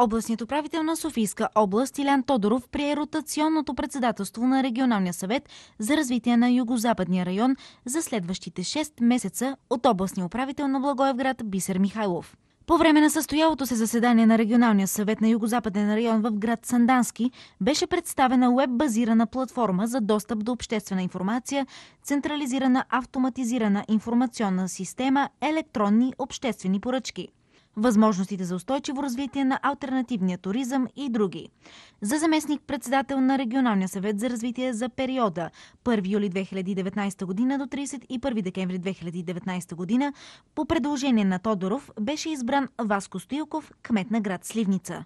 Областният управител на Софийска област Илян Тодоров прие ротационното председателство на Регионалния съвет за развитие на Югозападния район за следващите 6 месеца от областния управител на Благоевград Бисер Михайлов. По време на състоялото се заседание на Регионалния съвет на Югозападен район в град Сандански беше представена веб-базирана платформа за достъп до обществена информация, централизирана автоматизирана информационна система, електронни обществени поръчки възможностите за устойчиво развитие на альтернативния туризъм и други. За заместник председател на Регионалния съвет за развитие за периода 1 юли 2019 година до 31 декември 2019 година по предложение на Тодоров беше избран Васко Стоилков, кмет на град Сливница.